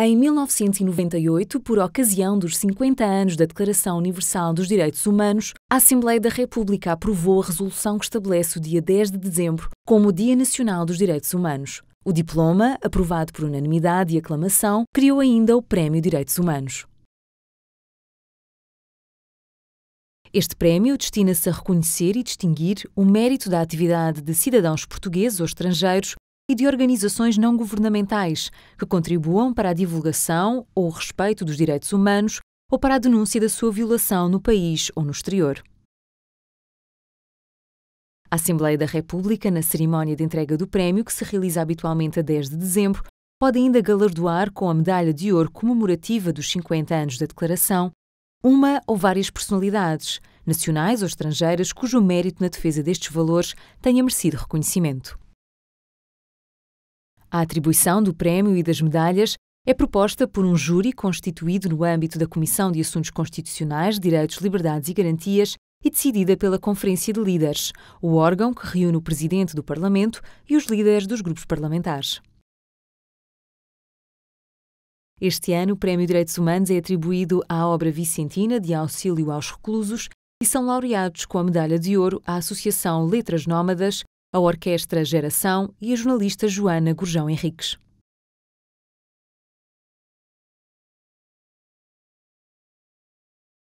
Em 1998, por ocasião dos 50 anos da Declaração Universal dos Direitos Humanos, a Assembleia da República aprovou a resolução que estabelece o dia 10 de dezembro como o Dia Nacional dos Direitos Humanos. O diploma, aprovado por unanimidade e aclamação, criou ainda o Prémio Direitos Humanos. Este prémio destina-se a reconhecer e distinguir o mérito da atividade de cidadãos portugueses ou estrangeiros e de organizações não governamentais que contribuam para a divulgação ou o respeito dos direitos humanos ou para a denúncia da sua violação no país ou no exterior. A Assembleia da República, na cerimónia de entrega do prémio, que se realiza habitualmente a 10 de dezembro, pode ainda galardoar com a medalha de ouro comemorativa dos 50 anos da Declaração uma ou várias personalidades, nacionais ou estrangeiras, cujo mérito na defesa destes valores tenha merecido reconhecimento. A atribuição do prémio e das medalhas é proposta por um júri constituído no âmbito da Comissão de Assuntos Constitucionais, Direitos, Liberdades e Garantias e decidida pela Conferência de Líderes, o órgão que reúne o Presidente do Parlamento e os líderes dos grupos parlamentares. Este ano, o Prémio Direitos Humanos é atribuído à obra vicentina de auxílio aos reclusos e são laureados com a medalha de ouro a Associação Letras Nómadas a orquestra Geração e a jornalista Joana Gurjão Henriques.